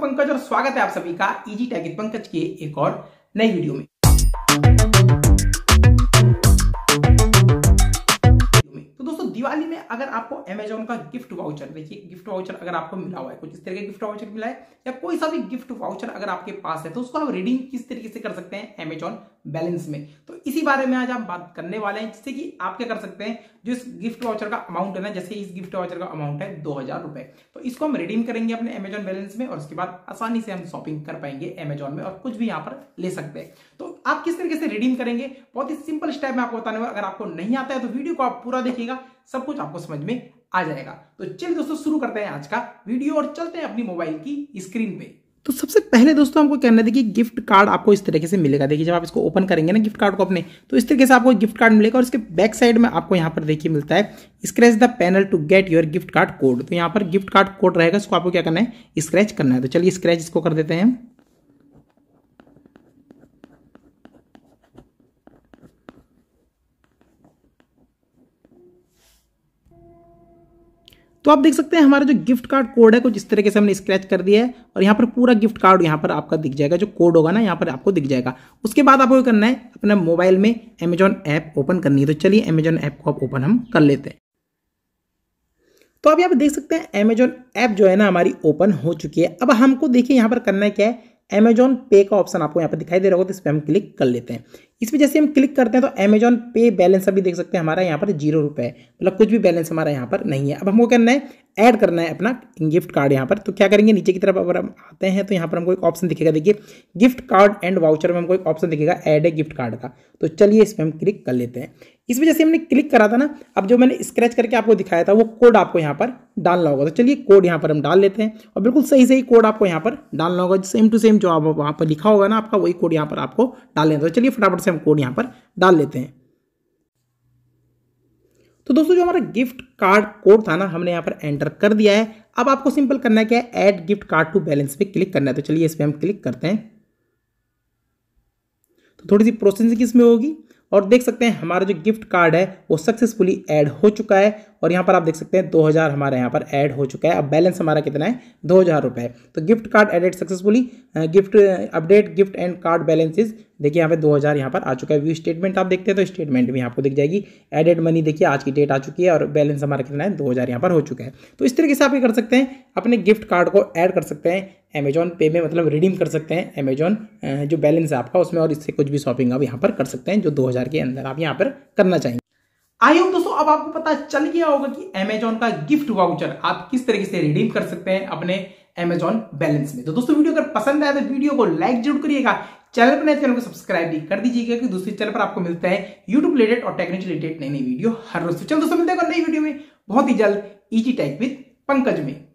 हूं पंकज और स्वागत है आप सभी का e इजी टैग पंकज के एक और नई वीडियो में तो दोस्तों दिवाली में अगर आपको अमेजोन का गिफ्ट वाउचर देखिए गिफ्ट वाउचर अगर आपको मिला हुआ है कुछ इस तरह का गिफ्ट वाउचर मिला है या कोई सा भी गिफ्ट वाउचर अगर आपके पास है तो उसको आप रीडिंग किस तरीके से कर सकते हैं अमेजोन बैलेंस में तो इसी बारे में आज आप बात करने वाले हैं जिससे कि आप क्या कर सकते हैं जो इस गिफ्ट वाउचर का अमाउंट है ना जैसे इस गिफ्ट वाउचर का अमाउंट है दो हजार रुपए तो इसको हम रिडीम करेंगे अपने अमेजॉन बैलेंस में और उसके बाद आसानी से हम शॉपिंग कर पाएंगे अमेजॉन में और कुछ भी यहाँ पर ले सकते हैं तो आप किस तरीके से रिडीम करेंगे बहुत ही सिंपल स्टेप में आपको बताने अगर आपको नहीं आता है तो वीडियो को आप पूरा देखिएगा सब कुछ आपको समझ में आ जाएगा तो चलिए दोस्तों शुरू करते हैं आज का वीडियो और चलते हैं अपनी मोबाइल की स्क्रीन पे तो सबसे पहले दोस्तों हमको कहना देखिए गिफ्ट कार्ड आपको इस तरीके से मिलेगा देखिए जब आप इसको ओपन करेंगे ना गिफ्ट कार्ड को अपने तो इस तरीके से आपको गिफ्ट कार्ड मिलेगा और इसके बैक साइड में आपको यहाँ पर देखिए मिलता है scratch the panel to get your gift card code तो यहाँ पर गिफ्ट कार्ड कोड रहेगा इसको आपको क्या करना है स्क्रैच करना है तो चलिए स्क्रैच इसको कर देते हैं तो आप देख सकते हैं हमारा जो गिफ्ट कार्ड कोड है कुछ इस तरीके से हमने स्क्रैच कर दिया है और यहाँ पर पूरा गिफ्ट कार्ड यहाँ पर आपका दिख जाएगा जो कोड होगा ना यहाँ पर आपको दिख जाएगा उसके बाद आपको करना है अपने मोबाइल में अमेजॉन ऐप ओपन करनी है तो चलिए अमेजॉन ऐप को आप ओपन हम कर लेते हैं तो यहाँ पर देख सकते हैं अमेजॉन ऐप जो है ना हमारी ओपन हो चुकी है अब हमको देखिए यहाँ पर करना है क्या है अमेजॉन पे का ऑप्शन आपको यहाँ पर दिखाई दे रहा होगा तो इस पर हम क्लिक कर लेते हैं इस पर जैसे हम क्लिक करते हैं तो अमेजॉन पे बैलेंस अभी देख सकते हैं हमारा यहाँ पर जीरो रुपये है मतलब कुछ भी बैलेंस हमारा यहाँ पर नहीं है अब हमको करना है ऐड करना है अपना गिफ्ट कार्ड यहाँ पर तो क्या करेंगे नीचे की तरफ अगर हम आते हैं तो यहाँ पर हमको एक ऑप्शन दिखेगा देखिए गिफ्ट कार्ड एंड वाउचर में हमको एक ऑप्शन दिखेगा ऐड ए गिफ्ट कार्ड का तो चलिए इस पर हम क्लिक कर लेते हैं इस वजह से हमने क्लिक करा था ना अब जो मैंने स्क्रैच करके आपको दिखाया था वो कोड आपको यहाँ पर डालना होगा तो चलिए कोड यहाँ पर हम डाल लेते हैं और बिल्कुल सही सही कोड आपको यहाँ पर डालना होगा सेम टू सेम जो आप वहाँ पर लिखा होगा ना आपका वही कोड यहाँ पर आपको डाल लेना तो चलिए फटाफट से हम कोड यहाँ पर डाल लेते हैं तो दोस्तों जो हमारा गिफ्ट कार्ड कोड था ना हमने यहाँ पर एंटर कर दिया है अब आपको सिंपल करना क्या है add gift card to balance पे क्लिक करना है तो चलिए इस पर हम क्लिक करते हैं तो थोड़ी सी प्रोसेसिंग इसमें होगी और देख सकते हैं हमारा जो गिफ्ट कार्ड है वो सक्सेसफुली ऐड हो चुका है और यहाँ पर आप देख सकते हैं 2000 हमारे यहाँ पर ऐड हो चुका है अब बैलेंस हमारा कितना है दो हज़ार रुपये तो gift card added successfully gift update gift and card balances देखिए यहाँ पे 2000 हज़ार यहाँ पर आ चुका है व्यू स्टेटमेंट आप देखते हैं तो स्टेटमेंट भी आपको दिख जाएगी एडेड मनी देखिए आज की डेट आ चुकी है और बैलेंस हमारा कितना है दो हज़ार यहाँ पर हो चुका है तो इस तरीके से आप ये कर सकते हैं अपने गिफ्ट कार्ड को ऐड कर सकते हैं अमेजॉन पे में मतलब रिडीम कर सकते हैं अमेजॉन जो बैलेंस है आपका उसमें और इससे कुछ भी शॉपिंग आप यहाँ पर कर सकते हैं जो दो 2000 के अंदर आप यहाँ पर करना चाहेंगे आई होप दोस्तों अब आपको पता चल गया होगा कि अमेजोन का गिफ्ट वाउचर आप किस तरीके से रिडीम कर सकते हैं अपने अमेजॉन बैलेंस में तो दोस्तों वीडियो अगर पसंद आया तो वीडियो को लाइक जरूर करिएगा चैनल पर नए तो चैनल को सब्सक्राइब भी कर दीजिएगा क्योंकि दूसरे चैनल पर आपको मिलता है यूट्यूब रिलेटेड और टेक्निक रिलेटेड नई नई वीडियो हर रोज तो चलो दोस्तों मिलते हैं नई वीडियो में बहुत ही जल्द इजी टाइप विद पंकज में